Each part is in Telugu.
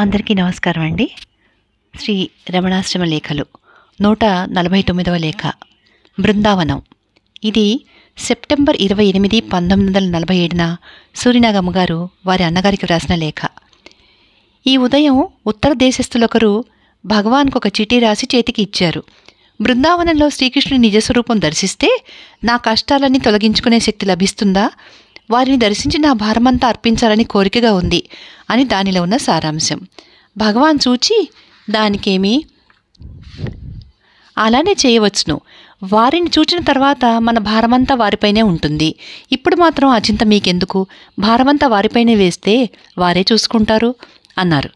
అందరికీ నమస్కారం అండి శ్రీ రమణాశ్రమ లేఖలు నూట నలభై తొమ్మిదవ లేఖ బృందావనం ఇది సెప్టెంబర్ ఇరవై ఎనిమిది పంతొమ్మిది వందల నలభై ఏడున సూర్యనాగమ్మ గారు వారి అన్నగారికి రాసిన లేఖ ఈ ఉదయం ఉత్తర దేశస్థులొకరు భగవాన్కు ఒక చిటీ రాసి చేతికి ఇచ్చారు బృందావనంలో శ్రీకృష్ణుని నిజస్వరూపం దర్శిస్తే నా కష్టాలన్నీ తొలగించుకునే శక్తి లభిస్తుందా వారిని దర్శించి నా భారమంతా అర్పించాలని కోరికగా ఉంది అని దానిలో ఉన్న సారాంశం భగవాన్ చూచి దానికేమి అలానే చేయవచ్చును వారిని చూచిన తర్వాత మన భారమంతా వారిపైనే ఉంటుంది ఇప్పుడు మాత్రం ఆ చింత మీకెందుకు భారమంతా వారిపైనే వేస్తే వారే చూసుకుంటారు అన్నారు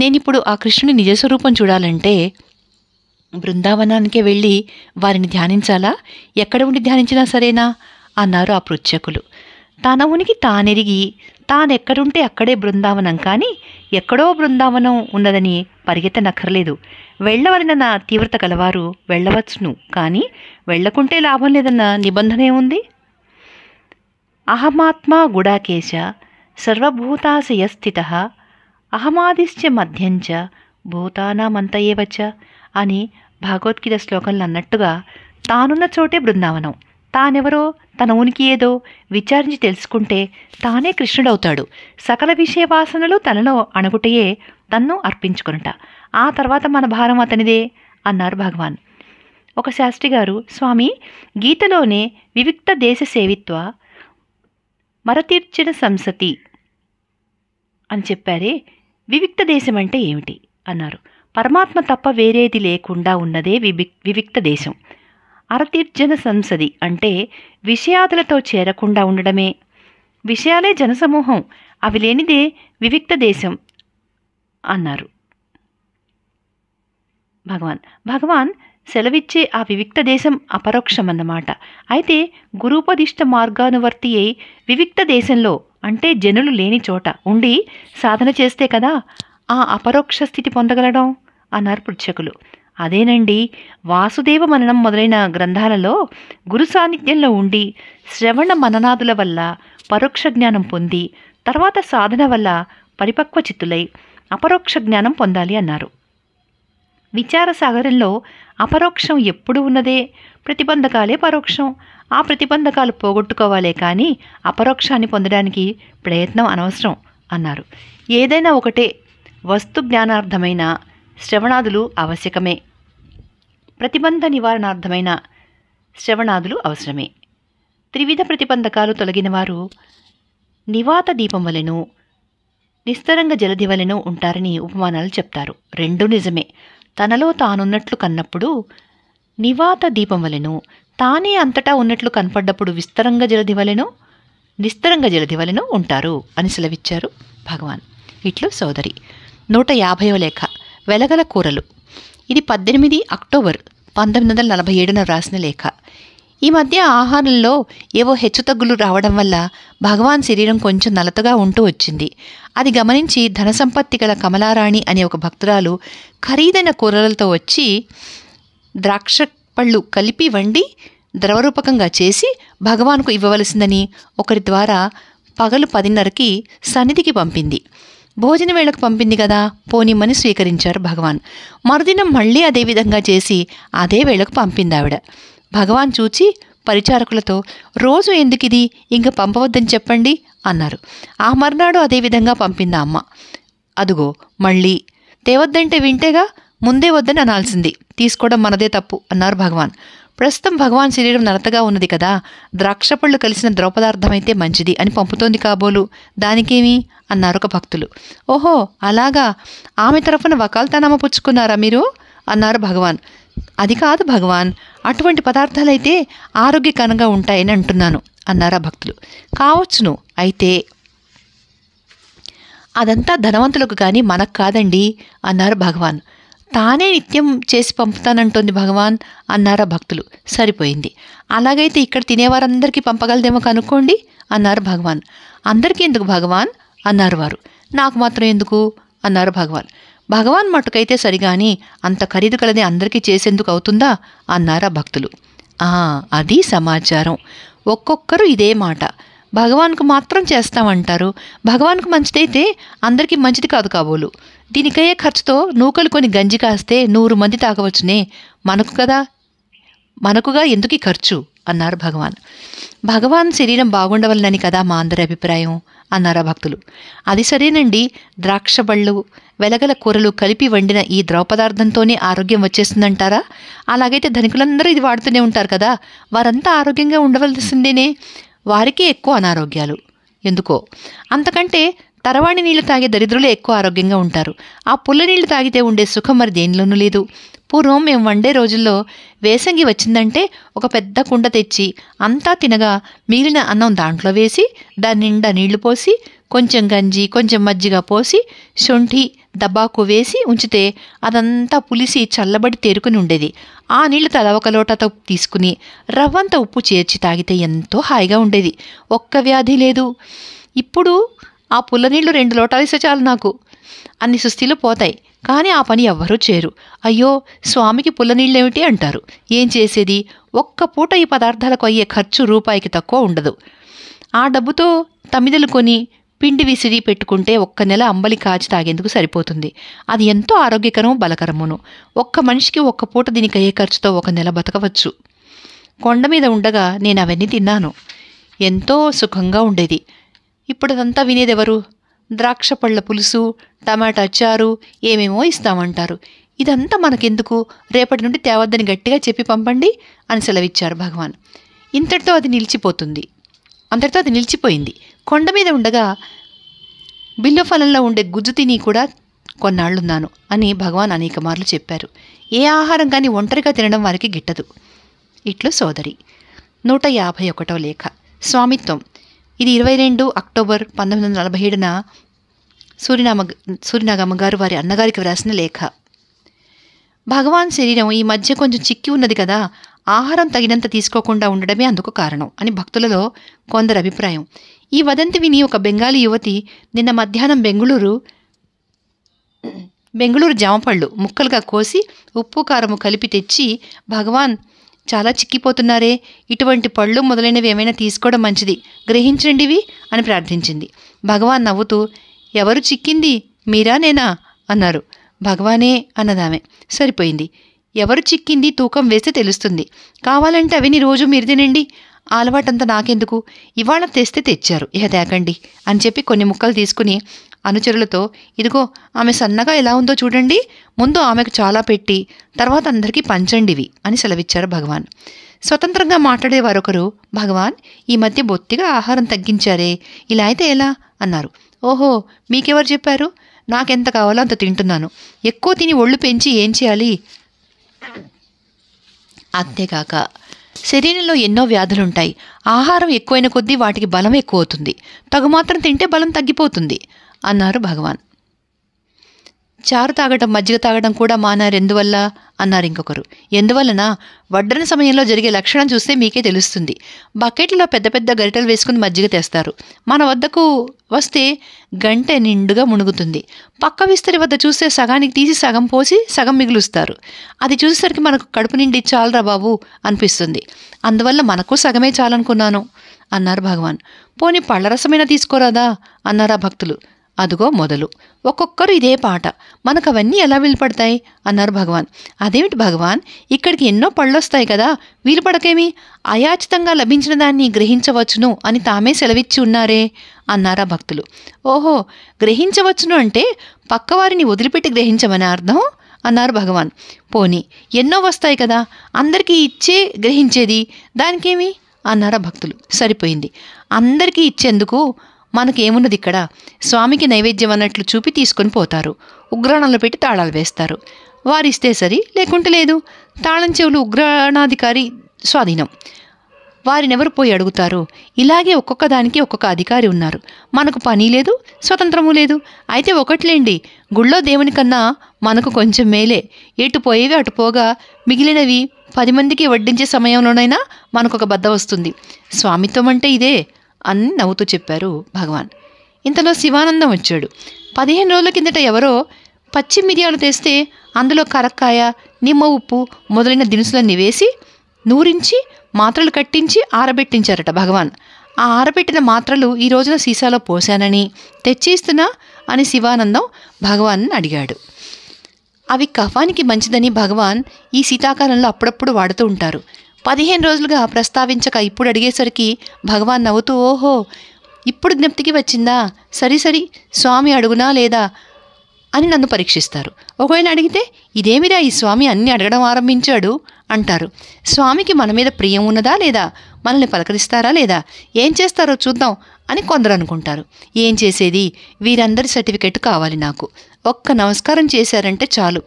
నేనిప్పుడు ఆ కృష్ణుని నిజస్వరూపం చూడాలంటే బృందావనానికే వెళ్ళి వారిని ధ్యానించాలా ఎక్కడ ఉండి ధ్యానించినా సరేనా అన్నారు ఆ పృచ్ఛకులు తన ఉనికి తానెరిగి తానెక్కడుంటే అక్కడే బృందావనం కానీ ఎక్కడో బృందావనం ఉన్నదని పరిగెత్తనక్కర్లేదు వెళ్ళవలనన్న తీవ్రత గలవారు వెళ్ళవచ్చును కానీ వెళ్ళకుంటే లాభం లేదన్న నిబంధన ఏముంది అహమాత్మా గుడాకేశ సర్వభూతాశయ స్థిత అహమాదిశ్చ మధ్యంచ భూతానామంతయేవచ్చ అని భగవద్గీత శ్లోకంలో అన్నట్టుగా తానున్న చోటే బృందావనం తానెవరో తన ఉనికి ఏదో విచారించి తెలుసుకుంటే తానే కృష్ణుడవుతాడు సకల విషయ వాసనలు తనలో అణగుటయే తన్ను అర్పించుకునుట ఆ తర్వాత మన భారం అతనిదే అన్నారు భగవాన్ ఒక శాస్త్రి గారు స్వామి గీతలోనే వివిక్త దేశ సేవిత్వ మరతీర్చిన సంసతి అని చెప్పారే వివిక్త దేశం అంటే ఏమిటి అన్నారు పరమాత్మ తప్ప వేరేది లేకుండా ఉన్నదే వివిక్త దేశం అరతీర్జన సంసది అంటే విషయాదులతో చేరకుండా ఉండడమే విషయాలే జనసమూహం అవి లేనిదే వివిక్త దేశం అన్నారు భగవాన్ భగవాన్ సెలవిచ్చే ఆ వివిక్త దేశం అపరోక్షమన్నమాట అయితే గురూపదిష్ట మార్గానువర్తి అయి వివిక్త దేశంలో అంటే జనులు లేని చోట ఉండి సాధన చేస్తే కదా ఆ అపరోక్ష స్థితి పొందగలడం అన్నారు పృచ్ఛకులు అదేనండి వాసుదేవ మననం మొదలైన గ్రంథాలలో గురు సాన్నిధ్యంలో ఉండి శ్రవణ మననాదుల వల్ల పరోక్ష జ్ఞానం పొంది తర్వాత సాధన వల్ల పరిపక్వ చిత్తులై అపరోక్ష జ్ఞానం పొందాలి అన్నారు విచార సాగరంలో అపరోక్షం ఎప్పుడు ఉన్నదే ప్రతిబంధకాలే పరోక్షం ఆ ప్రతిబంధకాలు పోగొట్టుకోవాలే కానీ అపరోక్షాన్ని పొందడానికి ప్రయత్నం అనవసరం అన్నారు ఏదైనా ఒకటే వస్తు జ్ఞానార్థమైన శ్రవణాదులు ఆవశ్యకమే ప్రతిబంధ నివారణార్థమైన శ్రవణాదులు అవసరమే త్రివిధ ప్రతిబంధకాలు తొలగినవారు నివాత దీపం వలెను నిస్తరంగ జలధి వలెను ఉంటారని ఉపమానాలు చెప్తారు రెండు నిజమే తనలో తానున్నట్లు కన్నప్పుడు నివాత దీపం వలెను తానే అంతటా ఉన్నట్లు కనపడ్డప్పుడు విస్తరంగ జలధి వలెను నిస్తరంగ జలధి వలెను ఉంటారు అని సెలవిచ్చారు భగవాన్ ఇట్లు సోదరి నూట యాభైవ లేఖ వెలగల కూరలు ఇది పద్దెనిమిది అక్టోబర్ పంతొమ్మిది వందల నలభై ఏడున రాసిన లేఖ ఈ మధ్య ఆహారంలో ఏవో హెచ్చుతగ్గులు రావడం వల్ల భగవాన్ శరీరం కొంచెం నలతగా ఉంటూ వచ్చింది అది గమనించి ధన సంపత్తి గల కమలారాణి అనే ఒక భక్తురాలు ఖరీదైన కూరలతో వచ్చి ద్రాక్ష పళ్ళు కలిపి వండి ద్రవరూపకంగా చేసి భగవాన్కు ఇవ్వవలసిందని ఒకరి ద్వారా పగలు పదిన్నరకి సన్నిధికి పంపింది భోజన వేళకు పంపింది కదా పోనిమ్మని స్వీకరించారు భగవాన్ మరుదినం మళ్ళీ అదే విధంగా చేసి అదే వేళకు పంపింది ఆవిడ భగవాన్ చూచి పరిచారకులతో రోజు ఎందుకిది ఇంక పంపవద్దని చెప్పండి అన్నారు ఆ మర్నాడు అదేవిధంగా పంపిందా అమ్మ అదుగో మళ్ళీ తేవద్దంటే వింటేగా ముందే వద్దని అనాల్సింది తీసుకోవడం మనదే తప్పు అన్నారు భగవాన్ ప్రస్తుతం భగవాన్ శరీరం నలతగా ఉన్నది కదా ద్రాక్ష పళ్ళు కలిసిన ద్రవపదార్థమైతే మంచిది అని పంపుతోంది కాబోలు దానికేమి అన్నారు ఒక భక్తులు ఓహో అలాగా ఆమె తరఫున వకాల్తానామ పుచ్చుకున్నారా మీరు అన్నారు భగవాన్ అది కాదు భగవాన్ అటువంటి పదార్థాలైతే ఆరోగ్యకరంగా ఉంటాయని అంటున్నాను అన్నారా భక్తులు కావచ్చును అయితే అదంతా ధనవంతులకు కానీ మనకు కాదండి అన్నారు భగవాన్ తానే నిత్యం చేసి పంపుతానంటోంది భగవాన్ అన్నారు భక్తులు సరిపోయింది అలాగైతే ఇక్కడ తినేవారందరికీ పంపగలదేమో కనుక్కోండి అన్నారు భగవాన్ అందరికీ ఎందుకు భగవాన్ అన్నారు వారు నాకు మాత్రం ఎందుకు అన్నారు భగవాన్ భగవాన్ మటుకైతే సరిగాని అంత ఖరీదు కలది అందరికీ చేసేందుకు అవుతుందా అన్నారా భక్తులు అది సమాచారం ఒక్కొక్కరు ఇదే మాట భగవాన్కు మాత్రం చేస్తామంటారు భగవాన్కు మంచిదైతే అందరికీ మంచిది కాదు కాబోలు దీనికయ్యే ఖర్చుతో నూకలు కొని గంజి కాస్తే నూరు మంది తాగవచ్చునే మనకు కదా మనకుగా ఎందుకు ఖర్చు అన్నారు భగవాన్ భగవాన్ శరీరం బాగుండవలనని కదా మా అందరి అభిప్రాయం అన్నారు భక్తులు అది సరేనండి ద్రాక్ష బళ్ళు వెలగల కూరలు కలిపి వండిన ఈ ద్రవ పదార్థంతోనే ఆరోగ్యం వచ్చేస్తుందంటారా అలాగైతే ధనికులందరూ ఇది వాడుతూనే ఉంటారు కదా వారంతా ఆరోగ్యంగా ఉండవలసిందేనే వారికే ఎక్కువ అనారోగ్యాలు ఎందుకో అంతకంటే తరవాణి నీళ్లు తాగే దరిద్రులు ఎక్కువ ఆరోగ్యంగా ఉంటారు ఆ పుల్ల నీళ్లు తాగితే ఉండే సుఖం మరి దేనిలోనూ లేదు పూర్వం మేము వండే రోజుల్లో వేసంగి వచ్చిందంటే ఒక పెద్ద కుండ తెచ్చి అంతా తినగా మిగిలిన అన్నం దాంట్లో వేసి దాని నిండా నీళ్లు పోసి కొంచెం గంజి కొంచెం మజ్జిగ పోసి శొంఠి దబాకు వేసి ఉంచితే అదంతా పులిసి చల్లబడి తేరుకుని ఉండేది ఆ నీళ్లు తల ఒక లోటతో తీసుకుని రవ్వంత ఉప్పు చేర్చి తాగితే ఎంతో హాయిగా ఉండేది ఒక్క వ్యాధి లేదు ఇప్పుడు ఆ పుల్లనీళ్లు రెండు లోటాలిస్తే చాలు నాకు అన్ని సుస్థిలు పోతాయి కానీ ఆ పని ఎవ్వరూ చేయరు అయ్యో స్వామికి పుల్లనీళ్ళేమిటి అంటారు ఏం చేసేది ఒక్క పూట ఈ పదార్థాలకు అయ్యే ఖర్చు రూపాయికి తక్కువ ఉండదు ఆ డబ్బుతో తమిదలు కొని పిండి విసిరి పెట్టుకుంటే ఒక్క నెల అంబలి కాచి తాగేందుకు సరిపోతుంది అది ఎంతో ఆరోగ్యకరము బలకరమును ఒక్క మనిషికి ఒక్క పూట దీనికి అయ్యే ఖర్చుతో ఒక నెల బతకవచ్చు కొండ మీద ఉండగా నేను అవన్నీ తిన్నాను ఎంతో సుఖంగా ఉండేది ఇప్పుడు వినేదెవరు ద్రాక్ష పళ్ళ పులుసు టమాటా అచ్చారు ఏమేమో ఇస్తామంటారు ఇదంతా మనకెందుకు రేపటి నుండి తేవద్దని గట్టిగా చెప్పి పంపండి అని సెలవిచ్చారు భగవాన్ ఇంతటితో అది నిలిచిపోతుంది అంతటితో అది నిలిచిపోయింది కొండ మీద ఉండగా బిల్లుఫలంలో ఉండే గుజ్జు తిని కూడా కొన్నాళ్ళున్నాను అని భగవాన్ అనేక మార్లు చెప్పారు ఏ ఆహారం కానీ ఒంటరిగా తినడం వారికి గిట్టదు ఇట్లు సోదరి నూట యాభై ఒకటో లేఖ స్వామిత్వం ఇది ఇరవై రెండు అక్టోబర్ పంతొమ్మిది వందల నలభై ఏడున సూర్యనామ సూర్యనాగమ్మ గారు వారి అన్నగారికి వ్రాసిన లేఖ భగవాన్ శరీరం ఈ మధ్య కొంచెం చిక్కి ఉన్నది కదా ఆహారం తగినంత తీసుకోకుండా ఉండడమే అందుకు కారణం అని భక్తులలో కొందరు అభిప్రాయం ఈ వదంతి విని ఒక బెంగాలీ యువతి నిన్న మధ్యాహ్నం బెంగళూరు బెంగళూరు జామపళ్ళు ముక్కలుగా కోసి ఉప్పు కారము కలిపి తెచ్చి భగవాన్ చాలా చిక్కిపోతున్నారే ఇటువంటి పళ్ళు మొదలైనవి ఏమైనా తీసుకోవడం మంచిది గ్రహించండివి అని ప్రార్థించింది భగవాన్ నవ్వుతూ ఎవరు చిక్కింది మీరా నేనా అన్నారు భగవానే అన్నదామె సరిపోయింది ఎవరు చిక్కింది తూకం వేస్తే తెలుస్తుంది కావాలంటే అవి నీ రోజు మీరు తినండి అలవాటంతా నాకెందుకు ఇవాళ తెస్తే తెచ్చారు ఇహ తేకండి అని చెప్పి కొన్ని ముక్కలు తీసుకుని అనుచరులతో ఇదిగో ఆమె సన్నగా ఎలా ఉందో చూడండి ముందు ఆమెకు చాలా పెట్టి తర్వాత అందరికీ పంచండివి అని సెలవిచ్చారు భగవాన్ స్వతంత్రంగా మాట్లాడే వారొకరు భగవాన్ ఈ మధ్య బొత్తిగా ఆహారం తగ్గించారే ఇలా అయితే ఎలా అన్నారు ఓహో మీకెవరు చెప్పారు నాకెంత కావాలో అంత తింటున్నాను ఎక్కువ తిని ఒళ్ళు పెంచి ఏం చేయాలి అంతేకాక శరీరంలో ఎన్నో వ్యాధులుంటాయి ఆహారం ఎక్కువైన కొద్దీ వాటికి బలం ఎక్కువ అవుతుంది తగు మాత్రం తింటే బలం తగ్గిపోతుంది అన్నారు భగవాన్ చారు తాగటం మజ్జిగ తాగడం కూడా మానారు ఎందువల్ల అన్నారు ఇంకొకరు ఎందువలన వడ్డన సమయంలో జరిగే లక్షణం చూస్తే మీకే తెలుస్తుంది బకెట్లో పెద్ద పెద్ద గరిటలు వేసుకుని మజ్జిగ తెస్తారు మన వద్దకు వస్తే గంట నిండుగా మునుగుతుంది పక్క విస్తరి వద్ద చూస్తే సగానికి తీసి సగం పోసి సగం మిగులుస్తారు అది చూసేసరికి మనకు కడుపు నిండి చాలరా బాబు అనిపిస్తుంది అందువల్ల మనకు సగమే చాలనుకున్నాను అన్నారు భగవాన్ పోని పళ్ళరసమైనా తీసుకోరాదా అన్నారా భక్తులు అదుగో మొదలు ఒక్కొక్కరు ఇదే పాట మనకు అవన్నీ ఎలా వీలుపడతాయి అన్నారు భగవాన్ అదేమిటి భగవాన్ ఇక్కడికి ఎన్నో పళ్ళొస్తాయి కదా వీలుపడకేమి అయాచితంగా లభించిన దాన్ని గ్రహించవచ్చును అని తామే సెలవిచ్చి ఉన్నారే అన్నారా భక్తులు ఓహో గ్రహించవచ్చును అంటే పక్కవారిని వదిలిపెట్టి గ్రహించమని అర్థం అన్నారు భగవాన్ పోని ఎన్నో వస్తాయి కదా అందరికీ ఇచ్చే గ్రహించేది దానికేమి అన్నారా భక్తులు సరిపోయింది అందరికీ ఇచ్చేందుకు మనకేమున్నది ఇక్కడ స్వామికి నైవేద్యం అన్నట్లు చూపి తీసుకొని పోతారు ఉగ్రాణంలో పెట్టి తాళాలు వేస్తారు వారిస్తే సరి లేకుంటే లేదు తాళం చెవులు ఉగ్రాణాధికారి స్వాధీనం వారినెవరు పోయి అడుగుతారు ఇలాగే ఒక్కొక్క దానికి ఒక్కొక్క అధికారి ఉన్నారు మనకు పని లేదు స్వతంత్రము లేదు అయితే ఒకట్లేండి గుళ్ళో దేవుని కన్నా మనకు కొంచెం మేలే ఎటు పోయేవి అటు పోగా మిగిలినవి పది మందికి వడ్డించే సమయంలోనైనా మనకొక బద్ద వస్తుంది స్వామిత్వం అంటే ఇదే అని నవ్వుతూ చెప్పారు భగవాన్ ఇంతలో శివానందం వచ్చాడు పదిహేను రోజుల కిందట ఎవరో పచ్చి మిరియాలు తెస్తే అందులో కరక్కాయ నిమ్మ ఉప్పు మొదలైన దినుసులన్నీ వేసి నూరించి మాత్రలు కట్టించి ఆరబెట్టించారట భగవాన్ ఆ ఆరబెట్టిన మాత్రలు ఈ రోజున సీసాలో పోశానని తెచ్చిస్తున్నా అని శివానందం భగవాన్ అడిగాడు అవి కఫానికి మంచిదని భగవాన్ ఈ శీతాకాలంలో అప్పుడప్పుడు వాడుతూ ఉంటారు పదిహేను రోజులుగా ప్రస్తావించక ఇప్పుడు అడిగేసరికి భగవాన్ నవ్వుతూ ఓహో ఇప్పుడు జ్ఞప్తికి వచ్చిందా సరి సరి స్వామి అడుగునా లేదా అని నన్ను పరీక్షిస్తారు ఒకవేళ అడిగితే ఇదేమిరా ఈ స్వామి అన్నీ అడగడం ఆరంభించాడు అంటారు స్వామికి మన మీద ప్రియం ఉన్నదా లేదా మనల్ని పలకరిస్తారా లేదా ఏం చేస్తారో చూద్దాం అని కొందరు అనుకుంటారు ఏం చేసేది వీరందరి సర్టిఫికెట్ కావాలి నాకు ఒక్క నమస్కారం చేశారంటే చాలు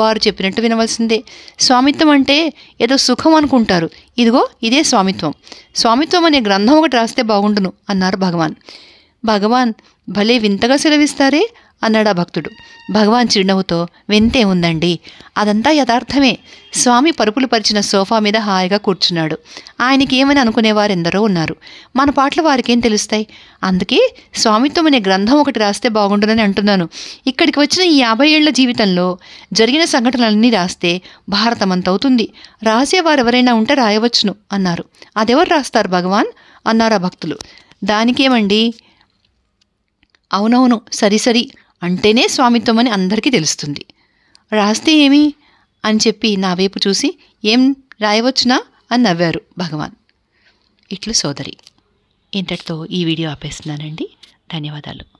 వారు చెప్పినట్టు వినవలసిందే స్వామిత్వం అంటే ఏదో సుఖం అనుకుంటారు ఇదిగో ఇదే స్వామిత్వం స్వామిత్వం అనే గ్రంథం ఒకటి రాస్తే బాగుండును అన్నారు భగవాన్ భగవాన్ భలే వింతగా సెలవిస్తారే అన్నాడు ఆ భక్తుడు భగవాన్ చిరునవ్వుతో వెంతే ఉందండి అదంతా యథార్థమే స్వామి పరుపులు పరిచిన సోఫా మీద హాయిగా కూర్చున్నాడు ఆయనకి ఏమని అనుకునేవారు ఎందరో ఉన్నారు మన పాటలు వారికేం తెలుస్తాయి అందుకే స్వామిత్వం అనే గ్రంథం ఒకటి రాస్తే బాగుంటుందని అంటున్నాను ఇక్కడికి వచ్చిన ఈ యాభై ఏళ్ల జీవితంలో జరిగిన సంఘటనలన్నీ రాస్తే భారతం అంతవుతుంది రాసేవారు ఎవరైనా ఉంటే రాయవచ్చును అన్నారు అదెవరు రాస్తారు భగవాన్ అన్నారు ఆ భక్తులు దానికేమండి అవునవును సరి సరి అంటేనే స్వామిత్వం అని అందరికీ తెలుస్తుంది రాస్తే ఏమి అని చెప్పి నా వైపు చూసి ఏం రాయవచ్చునా అని నవ్వారు భగవాన్ ఇట్లు సోదరి ఇంతటితో ఈ వీడియో ఆపేస్తున్నానండి ధన్యవాదాలు